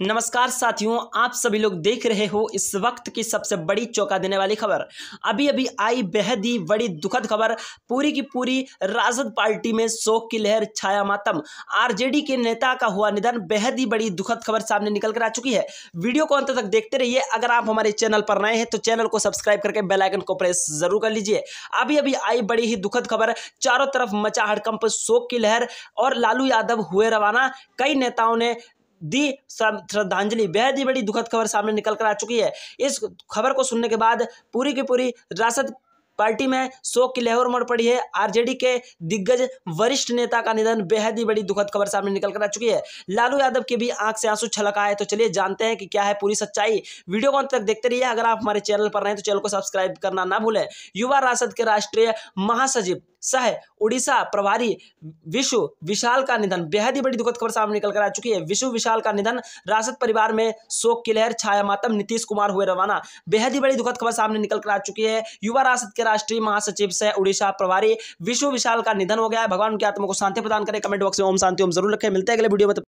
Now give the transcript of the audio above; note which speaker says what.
Speaker 1: नमस्कार साथियों आप सभी लोग देख रहे हो इस वक्त की सबसे बड़ी चौंका देने वाली खबर अभी अभी आई बेहद ही बड़ी दुखद खबर पूरी की पूरी राजद पार्टी में शोक की लहर छाया मातम आरजेडी के नेता का हुआ निधन बेहद ही बड़ी दुखद खबर सामने निकल कर आ चुकी है वीडियो को अंत तक देखते रहिए अगर आप हमारे चैनल पर नए हैं तो चैनल को सब्सक्राइब करके बेलाइकन को प्रेस जरूर कर लीजिए अभी अभी आई बड़ी ही दुखद खबर चारों तरफ मचा हड़कंप शोक की लहर और लालू यादव हुए रवाना कई नेताओं ने दी श्रद्धांजलि बेहद ही बड़ी दुखद खबर सामने निकल कर आ चुकी है इस खबर को सुनने के बाद पूरी की पूरी रासद पार्टी में शोक की लहर मर पड़ी है आरजेडी के दिग्गज वरिष्ठ नेता का निधन बेहद ही बड़ी दुखद खबर सामने निकल कर आ चुकी है लालू यादव की भी आंख से आंसू छलका है तो चलिए जानते हैं कि क्या है पूरी सच्चाई वीडियो को अंत तक देखते रहिए अगर आप हमारे चैनल पर रहें तो चैनल को सब्सक्राइब करना ना भूलें युवा रासद के राष्ट्रीय महासचिव सह उड़ीसा प्रभारी विश्व विशाल का निधन बेहद ही बड़ी दुखद खबर सामने निकल कर आ चुकी है विश्व विशाल का निधन रासद परिवार में शोक की लहर छाया मातम नीतीश कुमार हुए रवाना बेहद ही बड़ी दुखद खबर सामने निकल कर आ चुकी है युवा रासद के राष्ट्रीय महासचिव सह उड़ीसा प्रभारी विश्व विशाल का निधन हो गया है भगवान की आत्मा को शांति प्रदान करें कमेंट बॉक्स में ओम शांति ओम जरूर रखें मिलते हैं अगले वीडियो में